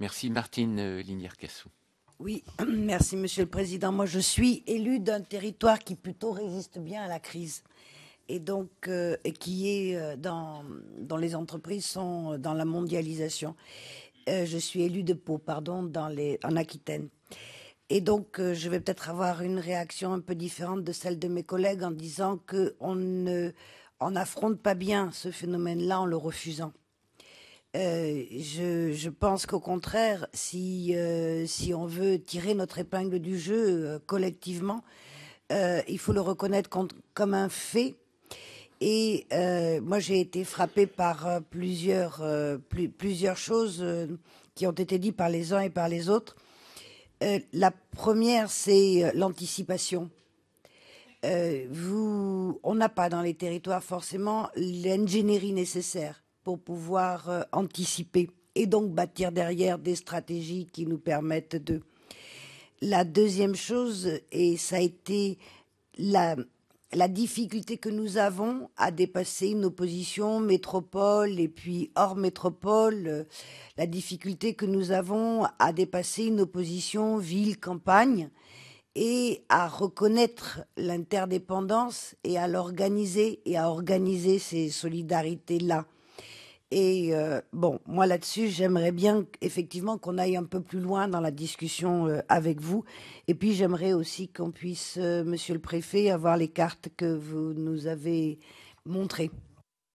Merci Martine euh, Linière-Cassou. Oui, merci Monsieur le Président. Moi, je suis élue d'un territoire qui plutôt résiste bien à la crise et donc euh, qui est euh, dans, les entreprises sont dans la mondialisation. je suis élue de Pau, pardon, dans les, en Aquitaine. Et donc, je vais peut-être avoir une réaction un peu différente de celle de mes collègues en disant qu'on on n'affronte pas bien ce phénomène-là en le refusant. Euh, je, pense qu'au contraire, si, euh, si on veut tirer notre épingle du jeu euh, collectivement, il faut le reconnaître comme un fait. Et moi, j'ai été frappée par plusieurs, plusieurs choses qui ont été dites par les uns et par les autres. la première, c'est l'anticipation. vous, on n'a pas dans les territoires forcément l'ingénierie nécessaire pour pouvoir euh, anticiper et donc bâtir derrière des stratégies qui nous permettent de. La deuxième chose, et ça a été la, difficulté que nous avons à dépasser une opposition métropole et puis hors métropole, euh, la difficulté que nous avons à dépasser une opposition ville-campagne et à reconnaître l'interdépendance et à l'organiser et à organiser ces solidarités-là. Et euh, bon, moi là-dessus, j'aimerais bien effectivement qu'on aille un peu plus loin dans la discussion euh, avec vous. Et puis j'aimerais aussi qu'on puisse, euh, Monsieur le Préfet, avoir les cartes que vous nous avez montrées.